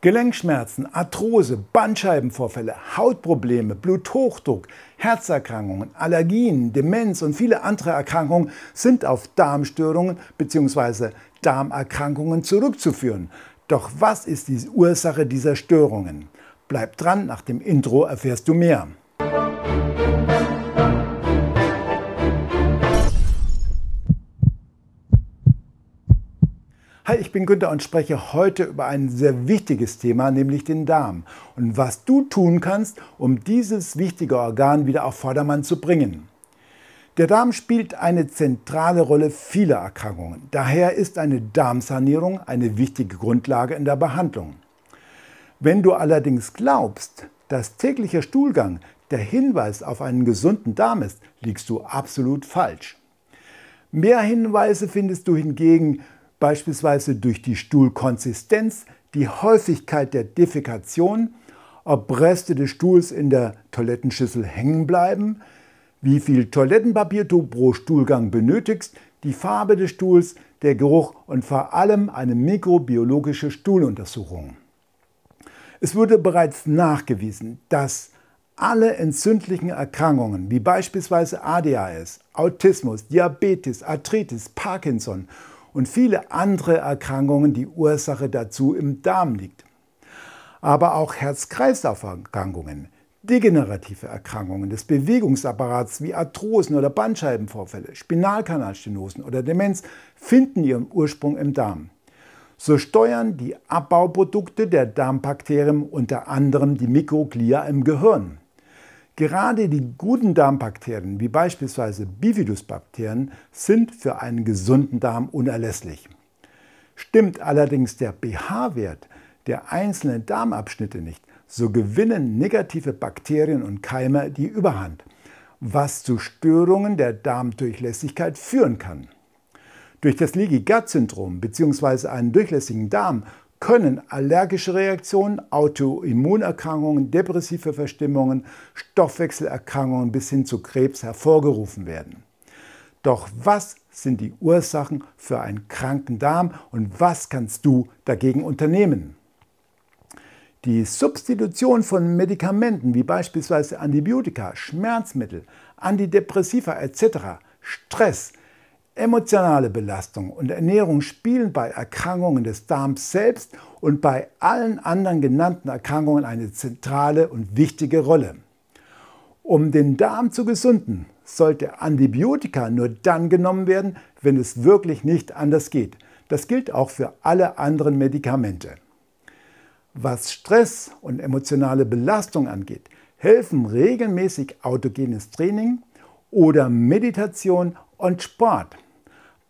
Gelenkschmerzen, Arthrose, Bandscheibenvorfälle, Hautprobleme, Bluthochdruck, Herzerkrankungen, Allergien, Demenz und viele andere Erkrankungen sind auf Darmstörungen bzw. Darmerkrankungen zurückzuführen. Doch was ist die Ursache dieser Störungen? Bleib dran, nach dem Intro erfährst du mehr. Hi, ich bin Günther und spreche heute über ein sehr wichtiges Thema, nämlich den Darm und was du tun kannst, um dieses wichtige Organ wieder auf Vordermann zu bringen. Der Darm spielt eine zentrale Rolle vieler Erkrankungen. Daher ist eine Darmsanierung eine wichtige Grundlage in der Behandlung. Wenn du allerdings glaubst, dass täglicher Stuhlgang der Hinweis auf einen gesunden Darm ist, liegst du absolut falsch. Mehr Hinweise findest du hingegen beispielsweise durch die Stuhlkonsistenz, die Häufigkeit der Defekation, ob Reste des Stuhls in der Toilettenschüssel hängen bleiben, wie viel Toilettenpapier du pro Stuhlgang benötigst, die Farbe des Stuhls, der Geruch und vor allem eine mikrobiologische Stuhluntersuchung. Es wurde bereits nachgewiesen, dass alle entzündlichen Erkrankungen wie beispielsweise ADHS, Autismus, Diabetes, Arthritis, Parkinson und viele andere Erkrankungen die Ursache dazu im Darm liegt. Aber auch Herz-Kreislauf-Erkrankungen, degenerative Erkrankungen des Bewegungsapparats wie Arthrosen oder Bandscheibenvorfälle, Spinalkanalstenosen oder Demenz finden ihren Ursprung im Darm. So steuern die Abbauprodukte der Darmbakterien unter anderem die Mikroglia im Gehirn. Gerade die guten Darmbakterien, wie beispielsweise Bifidusbakterien, sind für einen gesunden Darm unerlässlich. Stimmt allerdings der pH-Wert der einzelnen Darmabschnitte nicht, so gewinnen negative Bakterien und Keime die Überhand, was zu Störungen der Darmdurchlässigkeit führen kann. Durch das Leaky-Gut-Syndrom bzw. einen durchlässigen Darm können allergische Reaktionen, Autoimmunerkrankungen, depressive Verstimmungen, Stoffwechselerkrankungen bis hin zu Krebs hervorgerufen werden. Doch was sind die Ursachen für einen kranken Darm und was kannst du dagegen unternehmen? Die Substitution von Medikamenten wie beispielsweise Antibiotika, Schmerzmittel, Antidepressiva etc., Stress, Emotionale Belastung und Ernährung spielen bei Erkrankungen des Darms selbst und bei allen anderen genannten Erkrankungen eine zentrale und wichtige Rolle. Um den Darm zu gesunden, sollte Antibiotika nur dann genommen werden, wenn es wirklich nicht anders geht. Das gilt auch für alle anderen Medikamente. Was Stress und emotionale Belastung angeht, helfen regelmäßig autogenes Training oder Meditation und Sport.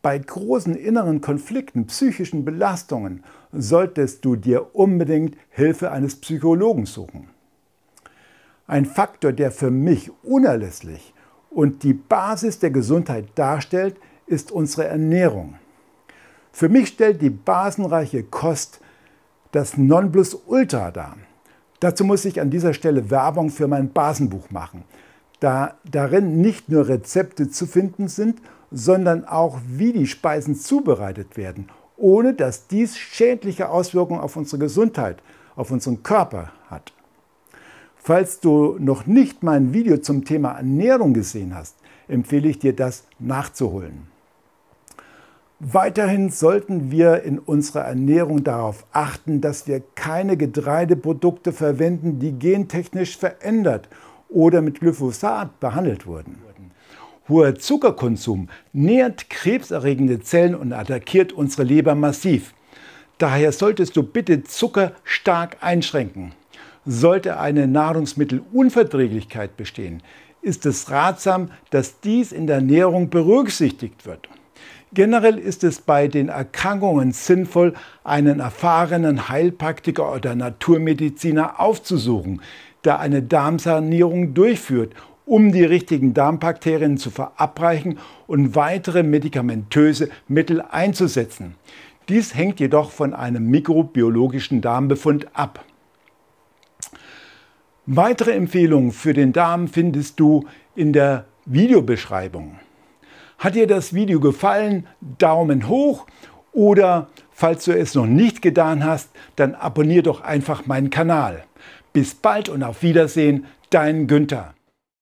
Bei großen inneren Konflikten, psychischen Belastungen solltest du dir unbedingt Hilfe eines Psychologen suchen. Ein Faktor, der für mich unerlässlich und die Basis der Gesundheit darstellt, ist unsere Ernährung. Für mich stellt die basenreiche Kost das Nonplusultra dar. Dazu muss ich an dieser Stelle Werbung für mein Basenbuch machen da darin nicht nur Rezepte zu finden sind, sondern auch wie die Speisen zubereitet werden, ohne dass dies schädliche Auswirkungen auf unsere Gesundheit, auf unseren Körper hat. Falls du noch nicht mein Video zum Thema Ernährung gesehen hast, empfehle ich dir das nachzuholen. Weiterhin sollten wir in unserer Ernährung darauf achten, dass wir keine Getreideprodukte verwenden, die gentechnisch verändert oder mit Glyphosat behandelt wurden. Hoher Zuckerkonsum nährt krebserregende Zellen und attackiert unsere Leber massiv. Daher solltest du bitte Zucker stark einschränken. Sollte eine Nahrungsmittelunverträglichkeit bestehen, ist es ratsam, dass dies in der Ernährung berücksichtigt wird. Generell ist es bei den Erkrankungen sinnvoll, einen erfahrenen Heilpraktiker oder Naturmediziner aufzusuchen, da eine Darmsanierung durchführt, um die richtigen Darmbakterien zu verabreichen und weitere medikamentöse Mittel einzusetzen. Dies hängt jedoch von einem mikrobiologischen Darmbefund ab. Weitere Empfehlungen für den Darm findest du in der Videobeschreibung. Hat dir das Video gefallen? Daumen hoch oder falls du es noch nicht getan hast, dann abonnier doch einfach meinen Kanal. Bis bald und auf Wiedersehen, dein Günther.